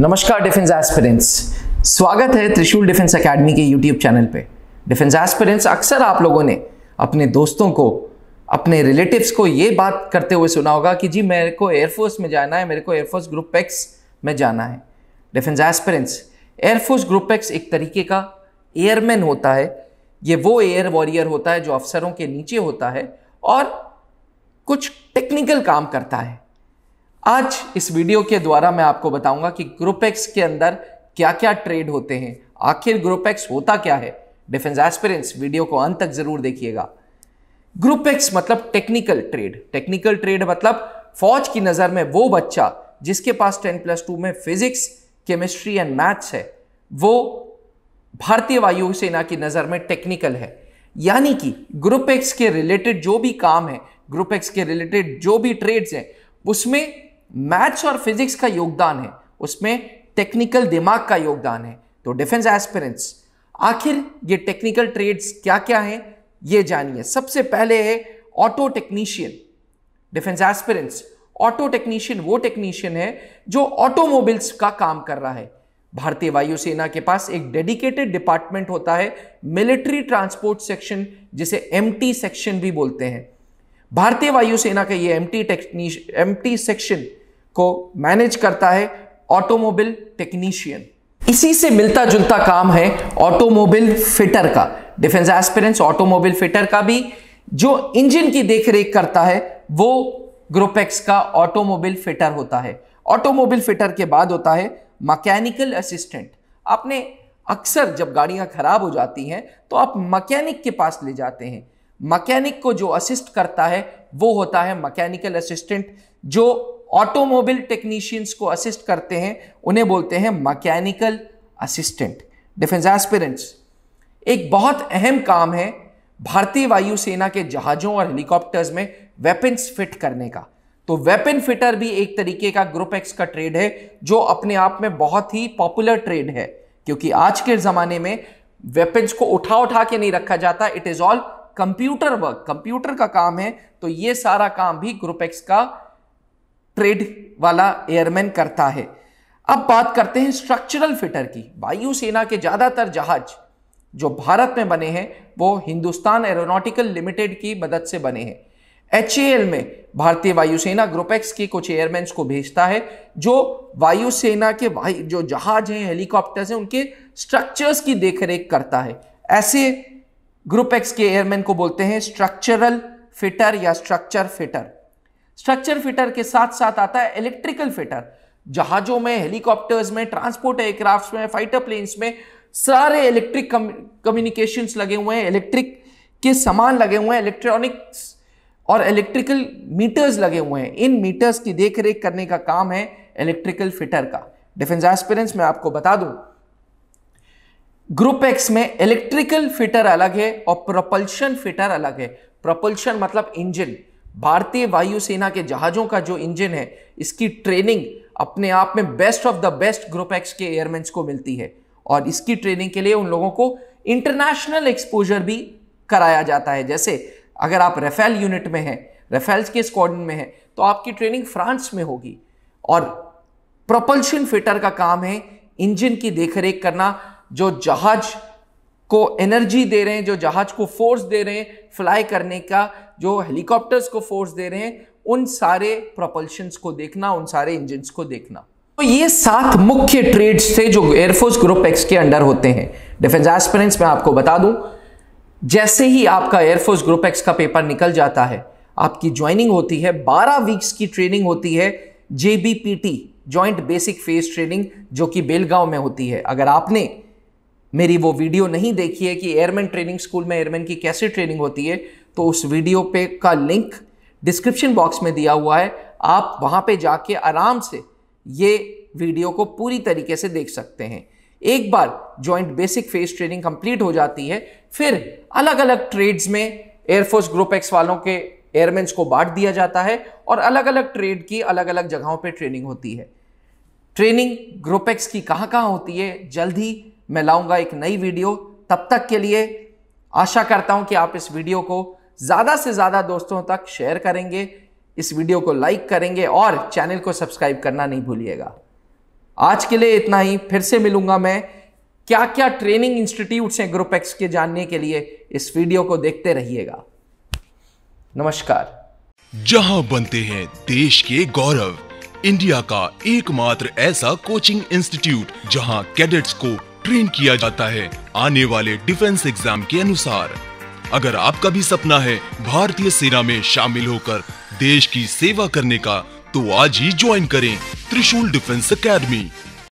नमस्कार defence aspirants स्वागत है त्रिशूल डिफेंस एकेडमी के यूट्यूब चैनल पे डिफेंस एस्पिरेंट्स अक्सर आप लोगों ने अपने दोस्तों को अपने रिलेटिव्स को ये बात करते हुए सुना होगा कि जी मेरे को एयरफोर्स में जाना है मेरे को एयरफोर्स ग्रुप एक्स में जाना है defence aspirants air force group X एक तरीके का एयरमैन होता है ये वो एयर वॉरियर होता है जो अफसरों के नीचे होता है और कुछ टेक्निकल काम करता है आज इस वीडियो के द्वारा मैं आपको बताऊंगा कि ग्रुप एक्स के अंदर क्या क्या ट्रेड होते हैं आखिर ग्रुप एक्स होता क्या है डिफेंस एस्पिरेंट्स वीडियो को अंत तक जरूर देखिएगा ग्रुप एक्स मतलब टेक्निकल ट्रेड टेक्निकल ट्रेड मतलब फौज की नज़र में वो बच्चा जिसके पास टेन प्लस टू में फिजिक्स केमिस्ट्री एंड मैथ्स है वो भारतीय वायुसेना की नज़र में टेक्निकल है यानी कि ग्रुप एक्स के रिलेटेड जो भी काम है ग्रुप एक्स के रिलेटेड जो भी ट्रेड्स हैं उसमें मैथ्स और फिजिक्स का योगदान है उसमें टेक्निकल दिमाग का योगदान है तो डिफेंस एस्पिरेंट्स आखिर ये टेक्निकल ट्रेड्स क्या क्या हैं ये जानिए सबसे पहले है auto technician defence aspirants auto technician वो टेक्नीशियन है जो ऑटोमोबाइल्स का काम कर रहा है भारतीय वायुसेना के पास एक डेडिकेटेड डिपार्टमेंट होता है मिलिट्री ट्रांसपोर्ट सेक्शन जिसे एमटी सेक्शन भी बोलते हैं भारतीय वायुसेना का ये एम टी टेक्नी सेक्शन को मैनेज करता है ऑटोमोबाइल टेक्नीशियन इसी से मिलता जुलता काम है ऑटोमोबाइल फिटर का डिफेंस एस्पिरेंट्स ऑटोमोबाइल फिटर का भी जो इंजन की देखरेख करता है वो ग्रोपेक्स का ऑटोमोबाइल फिटर होता है ऑटोमोबाइल फिटर के बाद होता है मैकेनिकल असिस्टेंट आपने अक्सर जब गाड़ियां खराब हो जाती हैं तो आप मैकेनिक के पास ले जाते हैं मकैनिक को जो असिस्ट करता है वो होता है मकैनिकल असिस्टेंट जो ऑटोमोबाइल टेक्नीशियंस को असिस्ट करते हैं उन्हें बोलते हैं मकैनिकल असिस्टेंट डिफेंस एस्पिरेंट्स एक बहुत अहम काम है भारतीय वायुसेना के जहाज़ों और हेलीकॉप्टर्स में वेपन्स फिट करने का तो वेपन फिटर भी एक तरीके का ग्रुप एक्स का ट्रेड है जो अपने आप में बहुत ही पॉपुलर ट्रेड है क्योंकि आज के ज़माने में वेपन्स को उठा उठा के नहीं रखा जाता it is all computer work computer का काम है तो ये सारा काम भी ग्रुप एक्स का ट्रेड वाला एयरमैन करता है अब बात करते हैं स्ट्रक्चरल फिटर की वायुसेना के ज़्यादातर जहाज जो भारत में बने हैं वो हिंदुस्तान एरोनॉटिकल लिमिटेड की मदद से बने हैं एच में भारतीय वायुसेना ग्रुप एक्स के कुछ एयरमैन को भेजता है जो वायुसेना के वाय जो जहाज हैं हेलीकॉप्टर्स हैं उनके स्ट्रक्चर्स की देखरेख करता है ऐसे ग्रुप एक्स के एयरमैन को बोलते हैं स्ट्रक्चरल फिटर या स्ट्रक्चर फिटर स्ट्रक्चर फिटर के साथ साथ आता है इलेक्ट्रिकल फिटर जहाजों में हेलीकॉप्टर्स में ट्रांसपोर्ट एयरक्राफ्ट में फाइटर प्लेन्स में सारे इलेक्ट्रिक कम्युनिकेशंस लगे हुए हैं इलेक्ट्रिक के सामान लगे हुए हैं इलेक्ट्रॉनिक्स और इलेक्ट्रिकल मीटर्स लगे हुए हैं इन मीटर्स की देखरेख करने का काम है इलेक्ट्रिकल फिटर का डिफेंस एस्पिरेंस में आपको बता दूं ग्रुप एक्स में इलेक्ट्रिकल फिटर अलग है और प्रोपल्शन फिटर अलग है प्रोपल्शन मतलब इंजन भारतीय वायुसेना के जहाजों का जो इंजन है इसकी ट्रेनिंग अपने आप में best of the best group X के एयरमैन को मिलती है और इसकी ट्रेनिंग के लिए उन लोगों को इंटरनेशनल एक्सपोजर भी कराया जाता है जैसे अगर आप रेफेल यूनिट में हैं रेफेल्स के स्क्वाडन में हैं तो आपकी ट्रेनिंग फ्रांस में होगी और प्रोपल्शन फिटर का काम है इंजन की देखरेख करना जो जहाज को एनर्जी दे रहे हैं जो जहाज को फोर्स दे रहे हैं फ्लाई करने का जो हेलीकॉप्टर्स को फोर्स दे रहे हैं उन सारे प्रोपल्शंस को देखना उन सारे इंजन को देखना तो ये सात मुख्य ट्रेड्स थे जो एयरफोर्स ग्रुप एक्स के अंडर होते हैं डिफेंस एस्पिरेंट्स मैं आपको बता दूं जैसे ही आपका एयरफोर्स ग्रुप एक्स का पेपर निकल जाता है आपकी ज्वाइनिंग होती है 12 वीक्स की ट्रेनिंग होती है JBPT joint basic phase training जो कि बेलगांव में होती है अगर आपने मेरी वो वीडियो नहीं देखी है कि एयरमैन ट्रेनिंग स्कूल में एयरमैन की कैसे ट्रेनिंग होती है तो उस वीडियो पे का लिंक डिस्क्रिप्शन बॉक्स में दिया हुआ है आप वहाँ पे जाके आराम से ये वीडियो को पूरी तरीके से देख सकते हैं एक बार joint basic phase training complete हो जाती है फिर अलग अलग ट्रेड्स में एयरफोर्स ग्रुप एक्स वालों के एयरमैन को बांट दिया जाता है और अलग अलग ट्रेड की अलग अलग जगहों पर ट्रेनिंग होती है ट्रेनिंग ग्रुप एक्स की कहाँ कहाँ होती है जल्द ही मैं लाऊंगा एक नई वीडियो तब तक के लिए आशा करता हूं कि आप इस वीडियो को ज़्यादा से ज़्यादा दोस्तों तक शेयर करेंगे इस वीडियो को लाइक करेंगे और चैनल को सब्सक्राइब करना नहीं भूलिएगा आज के लिए इतना ही फिर से मिलूंगा मैं क्या क्या ट्रेनिंग इंस्टीट्यूट्स हैं ग्रुप एक्स के जानने के लिए इस वीडियो को देखते रहिएगा नमस्कार जहां बनते हैं देश के गौरव इंडिया का एकमात्र ऐसा कोचिंग इंस्टीट्यूट जहां कैडेट्स को ट्रेन किया जाता है आने वाले डिफेंस एग्जाम के अनुसार अगर आपका भी सपना है भारतीय सेना में शामिल होकर देश की सेवा करने का तो आज ही ज्वाइन करें त्रिशूल डिफेंस अकेडमी